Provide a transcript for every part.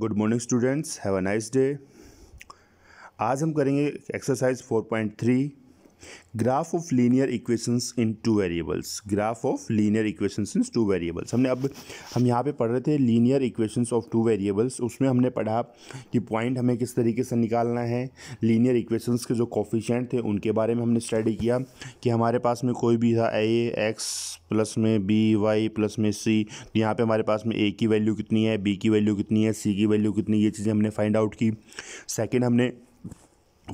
Good morning students have a nice day आज हम करेंगे exercise 4.3 graph of linear equations in two variables graph of linear equations in two variables हमने अब हम यहाँ पे पढ़ रहे थे linear equations of two variables उसमें हमने पढ़ा कि पॉइंट हमें किस तरीके से निकालना है लीनियर इक्वेशंस के जो कॉफिशेंट थे उनके बारे में हमने स्टडी किया कि हमारे पास में कोई भी था ए एक्स प्लस में बी वाई प्लस में सी तो यहाँ पे हमारे पास में ए की वैल्यू कितनी है बी की वैल्यू कितनी है सी की वैल्यू कितनी ये चीज़ें हमने फाइंड आउट की सेकेंड हमने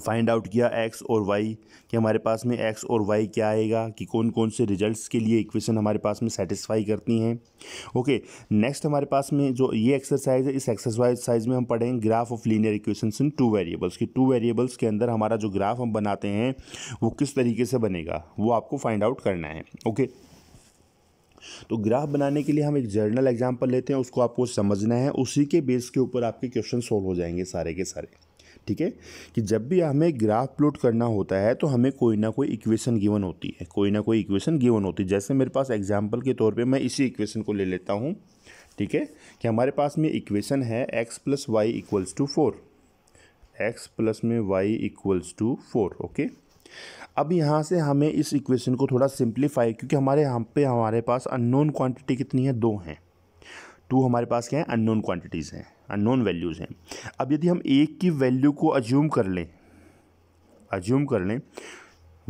फाइंड आउट किया एक्स और वाई कि हमारे पास में एक्स और वाई क्या आएगा कि कौन कौन से रिजल्ट्स के लिए इक्वेशन हमारे पास में सेटिस्फाई करती हैं ओके नेक्स्ट हमारे पास में जो ये एक्सरसाइज है इस एक्सरसाइज में हम पढ़ेंगे graph of linear equation in two variables कि टू वेरिएबल्स के अंदर हमारा जो ग्राफ हम बनाते हैं वो किस तरीके से बनेगा वो आपको फाइंड आउट करना है ओके okay? तो ग्राफ बनाने के लिए हम एक जर्नल एग्जाम्पल लेते हैं उसको आपको समझना है उसी के बेस के ऊपर आपके क्वेश्चन सोल्व हो जाएंगे सारे के सारे ठीक है कि जब भी हमें ग्राफ प्लॉट करना होता है तो हमें कोई ना कोई इक्वेशन गिवन होती है कोई ना कोई इक्वेशन गिवन होती है जैसे मेरे पास एग्जाम्पल के तौर पर मैं इसी इक्वेशन को ले लेता हूँ ठीक है कि हमारे पास में इक्वेशन है X plus Y equals to four X plus में Y equals to four okay अब यहाँ से हमें इस इक्वेशन को थोड़ा सिंप्लीफाई क्योंकि हमारे यहाँ पे हमारे पास अननोन क्वांटिटी कितनी है दो हैं टू हमारे पास क्या है अननोन क्वांटिटीज़ हैं अननोन वैल्यूज़ हैं अब यदि हम एक की वैल्यू को अज्यूम कर लें अज्यूम कर लें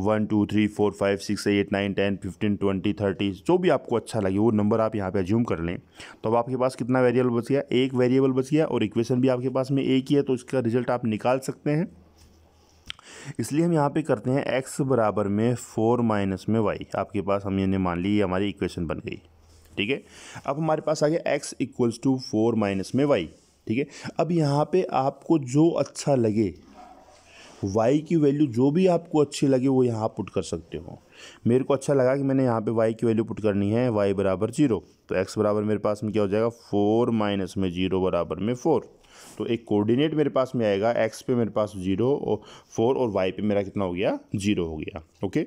one two three four five six eight nine ten fifteen twenty thirty जो भी आपको अच्छा लगे वो नंबर आप यहाँ पे अज्यूम कर लें तो अब आपके पास कितना वेरिएबल बच गया एक वेरिएबल बच गया और इक्वेशन भी आपके पास में एक ही है तो इसका रिजल्ट आप निकाल सकते हैं इसलिए हम यहाँ पे करते हैं एक्स बराबर में फोर माइनस में वाई आपके पास हमने मान ली हमारी इक्वेशन बन गई ठीक है अब हमारे पास आ गया x equals to four minus में वाई ठीक है अब यहाँ पे आपको जो अच्छा लगे वाई की वैल्यू जो भी आपको अच्छी लगे वो यहाँ पुट कर सकते हो मेरे को अच्छा लगा कि मैंने यहाँ पे वाई की वैल्यू पुट करनी है वाई बराबर जीरो तो एक्स बराबर मेरे पास में क्या हो जाएगा फोर माइनस में जीरो बराबर में फोर तो एक कोऑर्डिनेट मेरे पास में आएगा एक्स पे मेरे पास जीरो और फोर और वाई पे मेरा कितना हो गया जीरो हो गया ओके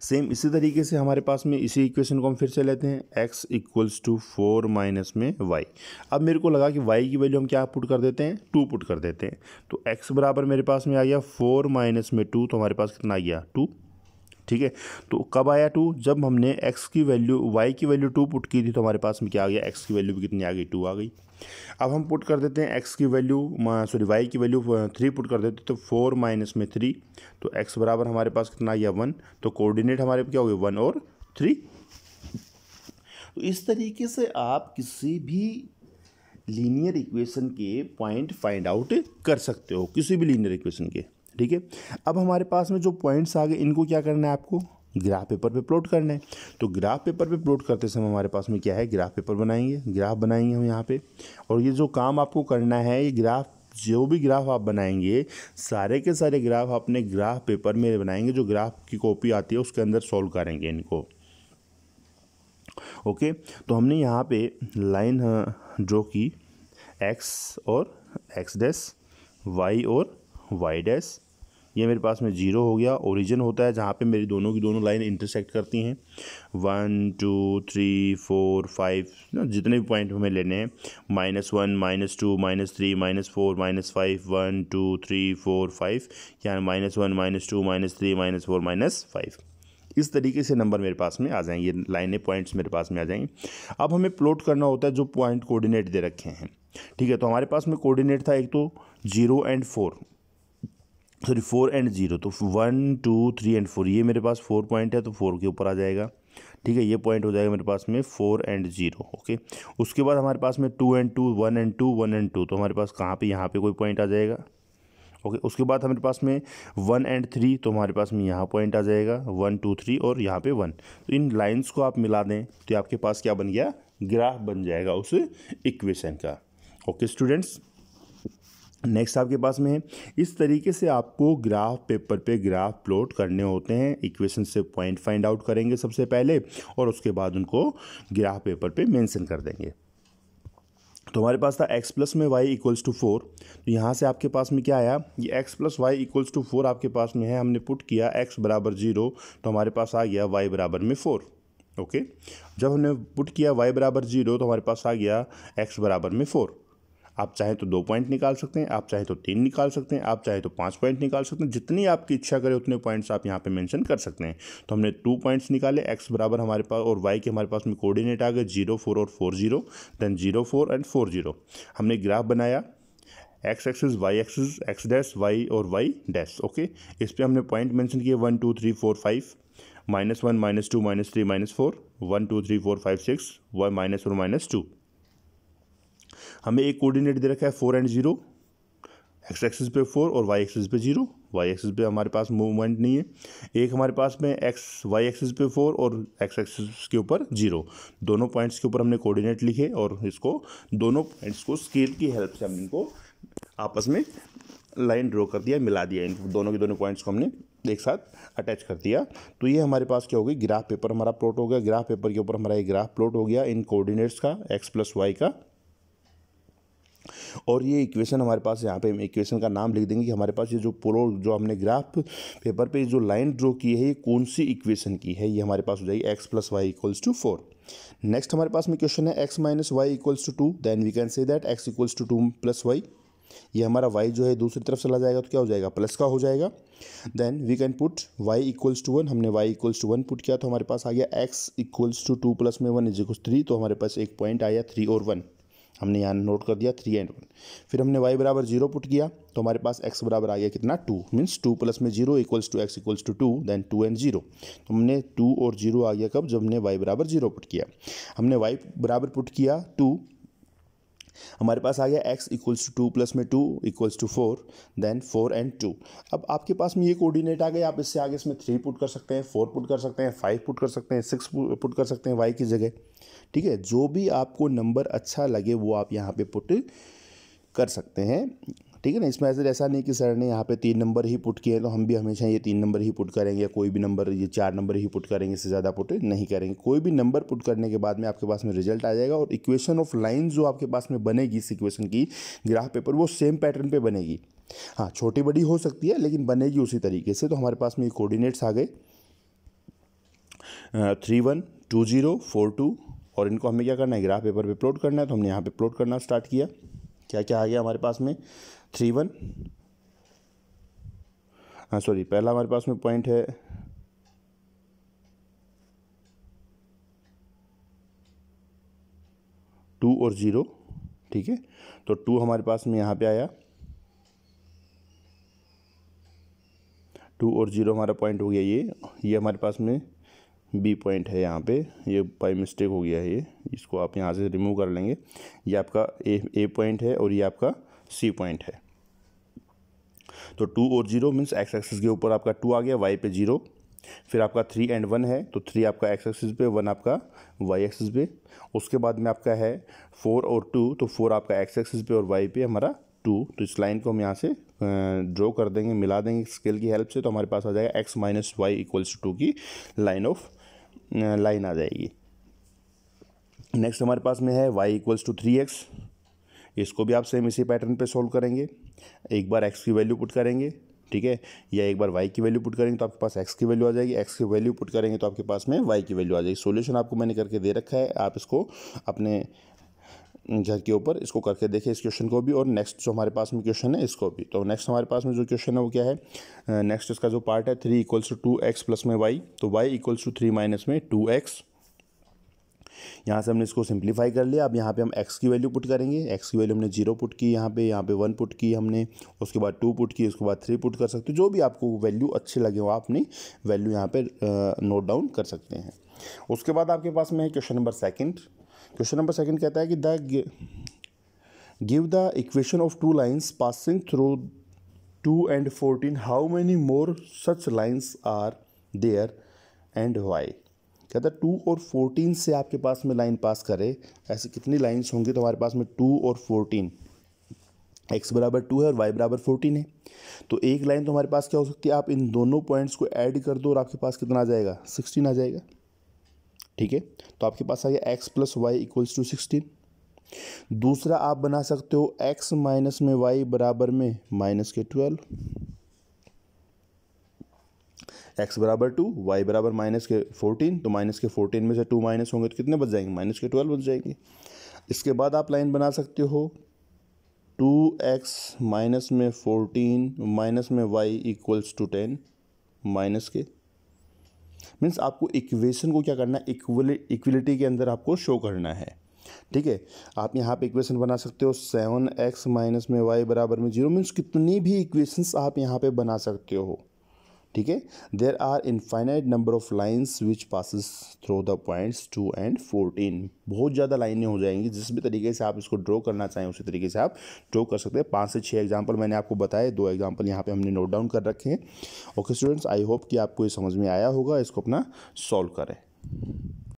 सेम इसी तरीके से हमारे पास में इसी इक्वेशन को हम फिर से लेते हैं x equals to four minus में y अब मेरे को लगा कि y की वैल्यू हम क्या पुट कर देते हैं टू पुट कर देते हैं तो x बराबर मेरे पास में आ गया फोर माइनस में टू तो हमारे पास कितना आ गया टू ठीक है तो कब आया टू जब हमने एक्स की वैल्यू वाई की वैल्यू टू पुट की थी तो हमारे पास में क्या आ गया एक्स की वैल्यू भी कितनी आ गई टू आ गई अब हम पुट कर देते हैं एक्स की वैल्यू सॉरी वाई की वैल्यू थ्री पुट कर देते तो फोर माइनस में थ्री तो एक्स बराबर हमारे पास कितना आ गया वन तो कोऑर्डिनेट हमारे क्या हो गया वन और थ्री तो इस तरीके से आप किसी भी लीनियर इक्वेशन के पॉइंट फाइंड आउट कर सकते हो किसी भी लीनियर इक्वेशन के ठीक है अब हमारे पास में जो पॉइंट्स आ गए इनको क्या करना है आपको ग्राफ पेपर पे प्लॉट करना है तो ग्राफ पेपर पे प्लॉट करते समय हमारे पास में क्या है ग्राफ पेपर बनाएंगे ग्राफ बनाएंगे हम यहाँ पे और ये जो काम आपको करना है ये ग्राफ जो भी ग्राफ आप बनाएंगे सारे के सारे ग्राफ अपने ग्राफ पेपर में बनाएंगे जो ग्राफ की कॉपी आती है उसके अंदर सॉल्व करेंगे इनको ओके तो हमने यहाँ पर लाइन जो की एक्स और एक्स डैस वाई और वाई डैस ये मेरे पास में ज़ीरो हो गया ओरिजिन होता है जहाँ पे मेरी दोनों की दोनों लाइन इंटरसेक्ट करती हैं one two three four five ना जितने भी पॉइंट हमें लेने हैं minus one minus two minus three minus four minus five one two three four five यानी minus one minus two minus three minus four minus five इस तरीके से नंबर मेरे पास में आ जाएंगे लाइनें पॉइंट्स मेरे पास में आ जाएंगे अब हमें प्लॉट करना होता है जो पॉइंट कोऑर्डिनेट दे रखे हैं ठीक है तो हमारे पास में कोऑर्डिनेट था एक तो zero and four sorry four and zero तो one two three and four ये मेरे पास फोर पॉइंट है तो फोर के ऊपर आ जाएगा ठीक है ये पॉइंट हो जाएगा मेरे पास में फोर एंड ज़ीरो ओके उसके बाद हमारे पास में two and two one and two one and two तो हमारे पास कहाँ पे यहाँ पे कोई पॉइंट आ जाएगा ओके उसके बाद हमारे पास में वन एंड थ्री तो हमारे पास में यहाँ पॉइंट आ जाएगा वन टू थ्री और यहाँ पे वन तो इन लाइन्स को आप मिला दें तो आपके पास क्या बन गया ग्राह बन जाएगा उस इक्वेशन का ओके स्टूडेंट्स नेक्स्ट आपके पास में है इस तरीके से आपको ग्राफ पेपर पे ग्राफ प्लॉट करने होते हैं इक्वेशन से पॉइंट फाइंड आउट करेंगे सबसे पहले और उसके बाद उनको ग्राफ पेपर पे मेंशन कर देंगे तो हमारे पास था x प्लस में y इक्वल्स टू फोर तो यहाँ से आपके पास में क्या आया ये x plus Y equals to four आपके पास में है हमने पुट किया x बराबर जीरो तो हमारे पास आ गया y बराबर में फोर ओके जब हमने पुट किया y बराबर जीरो तो हमारे पास आ गया x बराबर में फोर आप चाहें तो दो पॉइंट निकाल सकते हैं आप चाहें तो तीन निकाल सकते हैं आप चाहें तो पाँच पॉइंट निकाल सकते हैं जितनी आपकी इच्छा करें उतने पॉइंट्स आप यहाँ पे मेंशन कर सकते हैं तो हमने टू पॉइंट्स निकाले एक्स बराबर हमारे पास और वाई के हमारे पास में कोऑर्डिनेट आ गए जीरो फोर और four zero then zero four and four zero हमने ग्राफ बनाया X axis Y axis X dash Y और वाई डैश ओके इस पर हमने पॉइंट मैंशन किए one two three four five minus one minus two minus three minus four one two three four five six one minus और minus two हमें एक coordinate दे रखा है four and zero X axis पे four और Y axis पे zero Y axis पे हमारे पास मूवमेंट नहीं है एक हमारे पास में एक्स वाई एक्सिस पे फोर और एक्स एक्सिस के ऊपर जीरो दोनों पॉइंट्स के ऊपर हमने कोऑर्डिनेट लिखे और इसको दोनों पॉइंट्स को स्केल की हेल्प से हम इनको आपस में लाइन ड्रॉ कर दिया मिला दिया इनको दोनों के दोनों पॉइंट्स को हमने एक साथ अटैच कर दिया तो ये हमारे पास क्या हो गई ग्राफ पेपर हमारा प्लॉट हो गया ग्राफ पेपर के ऊपर हमारा ये ग्राफ प्लॉट हो गया इन कोऑर्डिनेट्स का एक्स प्लस वाई का और ये इक्वेशन हमारे पास यहाँ पे इक्वेशन का नाम लिख देंगे कि हमारे पास ये जो पोलो जो हमने ग्राफ पेपर पे जो लाइन ड्रॉ की है ये कौन सी इक्वेशन की है ये हमारे पास हो जाएगी X plus Y equals to four next हमारे पास में क्वेश्चन है X minus Y equals to two then we can say that X equals to two plus Y ये हमारा वाई जो है दूसरी तरफ चला जाएगा तो क्या हो जाएगा प्लस का हो जाएगा then we can put y equals to one हमने y equals to one put किया तो हमारे पास आ गया x equals to two plus में वन इज इक्वल्स थ्री तो हमारे पास एक पॉइंट आया थ्री और वन हमने यहाँ नोट कर दिया थ्री एंड वन फिर हमने वाई बराबर जीरो पुट किया तो हमारे पास एक्स बराबर आ गया कितना टू मीन्स टू प्लस में zero equals to x equals to two then two and zero तो हमने टू और जीरो आ गया कब जब हमने वाई बराबर जीरो पुट किया हमने वाई बराबर पुट किया टू हमारे पास आ गया x equals to two plus में two equals to four then four and two अब आपके पास में ये कोऑर्डिनेट आ गए आप इससे आगे इसमें थ्री पुट कर सकते हैं फोर पुट कर सकते हैं फाइव पुट कर सकते हैं सिक्स पुट कर सकते हैं वाई की जगह ठीक है जो भी आपको नंबर अच्छा लगे वो आप यहाँ पे पुट कर सकते हैं ठीक है ना इसमें ऐसे ऐसा नहीं कि सर ने यहाँ पे तीन नंबर ही पुट किए तो हम भी हमेशा ये तीन नंबर ही पुट करेंगे कोई भी नंबर ये चार नंबर ही पुट करेंगे इससे ज़्यादा पुट नहीं करेंगे कोई भी नंबर पुट करने के बाद में आपके पास में रिजल्ट आ जाएगा और इक्वेशन ऑफ लाइन जो आपके पास में बनेगी इस इक्वेशन की ग्राफ पेपर वो सेम पैटर्न पर बनेगी हाँ छोटी बड़ी हो सकती है लेकिन बनेगी उसी तरीके से तो हमारे पास में ये कोऑर्डिनेट्स आ गए three one two zero four two और इनको हमें क्या करना है ग्राफ पेपर पे प्लॉट करना है तो हमने यहाँ पे प्लॉट करना स्टार्ट किया क्या क्या आ गया हमारे पास में थ्री वन हाँ सॉरी पहला हमारे पास में पॉइंट है टू और ज़ीरो ठीक है तो टू हमारे पास में यहाँ पे आया टू और ज़ीरो हमारा पॉइंट हो गया ये ये हमारे पास में बी पॉइंट है यहाँ पे ये बाई मिस्टेक हो गया है ये इसको आप यहाँ से रिमूव कर लेंगे ये आपका ए ए पॉइंट है और ये आपका सी पॉइंट है तो टू और जीरो मीन्स एक्स एक्सिस के ऊपर आपका टू आ गया वाई पे जीरो फिर आपका थ्री एंड वन है तो थ्री आपका एक्स एक्सिस पे वन आपका वाई एक्सिस पे उसके बाद में आपका है फोर और टू तो फोर आपका एक्स एक्सिस पे और वाई पे हमारा टू तो इस लाइन को हम यहाँ से ड्रॉ कर देंगे मिला देंगे स्केल की हेल्प से तो हमारे पास आ जाएगा x minus Y equals to की लाइन ऑफ लाइन आ जाएगी नेक्स्ट हमारे पास में है y equals to three x इसको भी आप सेम इसी पैटर्न पे सोल्व करेंगे एक बार एक्स की वैल्यू पुट करेंगे ठीक है या एक बार वाई की वैल्यू पुट करेंगे तो आपके पास एक्स की वैल्यू आ जाएगी एक्स की वैल्यू पुट करेंगे तो आपके पास में वाई की वैल्यू आ जाएगी सोल्यूशन आपको मैंने करके दे रखा है आप इसको अपने घर के ऊपर इसको करके देखें इस क्वेश्चन को भी और नेक्स्ट जो हमारे पास में क्वेश्चन है इसको भी तो नेक्स्ट हमारे पास में जो क्वेश्चन है वो क्या है नेक्स्ट इसका जो पार्ट है three equals to two x plus में वाई तो y equals to three minus में टू एक्स यहाँ से हमने इसको सिंप्लीफाई कर लिया अब यहाँ पे हम एक्स की वैल्यू पुट करेंगे एक्स की वैल्यू हमने जीरो पुट की यहाँ पे यहाँ पे वन पुट की हमने उसके बाद टू पुट की उसके बाद थ्री पुट कर सकते हो जो भी आपको वैल्यू अच्छे लगे हो आप अपनी वैल्यू यहाँ पर नोट डाउन कर सकते हैं उसके बाद आपके पास में है question number second question number second कहता है कि the give the equation of two lines passing through two and fourteen how many more such lines are there and y कहता है टू और फोर्टीन से आपके पास में लाइन पास करे ऐसे कितनी लाइन्स होंगी तो हमारे पास में टू और फोर्टीन एक्स बराबर टू है और वाई बराबर फोर्टीन है तो एक लाइन तो हमारे पास क्या हो सकती है आप इन दोनों पॉइंट्स को ऐड कर दो और आपके पास कितना आ जाएगा सिक्सटीन आ जाएगा ठीक है तो आपके पास आ गया x plus Y equals to sixteen दूसरा आप बना सकते हो एक्स माइनस में वाई बराबर में माइनस के ट्वेल्व एक्स बराबर टू वाई बराबर माइनस के फोर्टीन तो माइनस के फोर्टीन में से टू माइनस होंगे तो कितने बच जाएंगे माइनस के ट्वेल्व बच जाएंगे इसके बाद आप लाइन बना सकते हो टू एक्स माइनस में फोर्टीन माइनस में Y equals to ten minus के मीन्स आपको इक्वेशन को क्या करना है इक्वलिटी के अंदर आपको शो करना है ठीक है आप यहाँ पे इक्वेशन बना सकते हो सेवन एक्स माइनस में वाई बराबर में जीरो मीन्स कितनी भी इक्वेशंस आप यहाँ पे बना सकते हो ठीक है there are infinite number of lines which passes through the points two and fourteen बहुत ज़्यादा लाइनें हो जाएंगी जिस भी तरीके से आप इसको ड्रॉ करना चाहें उसी तरीके से आप ड्रॉ कर सकते हैं पाँच से छः एग्जाम्पल मैंने आपको बताए दो एग्जाम्पल यहाँ पर हमने नोट डाउन कर रखे हैं ओके स्टूडेंट्स आई होप कि आपको ये समझ में आया होगा इसको अपना सॉल्व करें